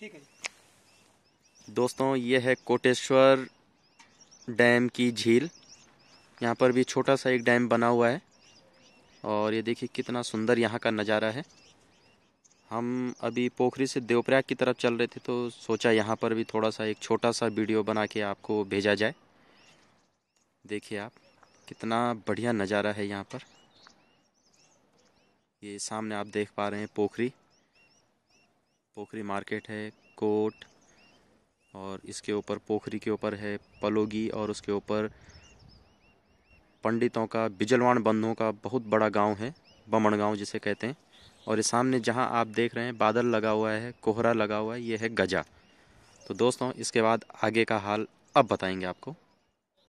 ठीक है दोस्तों ये है कोटेश्वर डैम की झील यहाँ पर भी छोटा सा एक डैम बना हुआ है और ये देखिए कितना सुंदर यहाँ का नज़ारा है हम अभी पोखरी से देवप्रयाग की तरफ चल रहे थे तो सोचा यहाँ पर भी थोड़ा सा एक छोटा सा वीडियो बना के आपको भेजा जाए देखिए आप कितना बढ़िया नज़ारा है यहाँ पर ये सामने आप देख पा रहे हैं पोखरी पोखरी मार्केट है कोट और इसके ऊपर पोखरी के ऊपर है पलोगी और उसके ऊपर पंडितों का बिजलवान बंधों का बहुत बड़ा गांव है बमण गांव जिसे कहते हैं और ये सामने जहां आप देख रहे हैं बादल लगा हुआ है कोहरा लगा हुआ है ये है गजा तो दोस्तों इसके बाद आगे का हाल अब बताएंगे आपको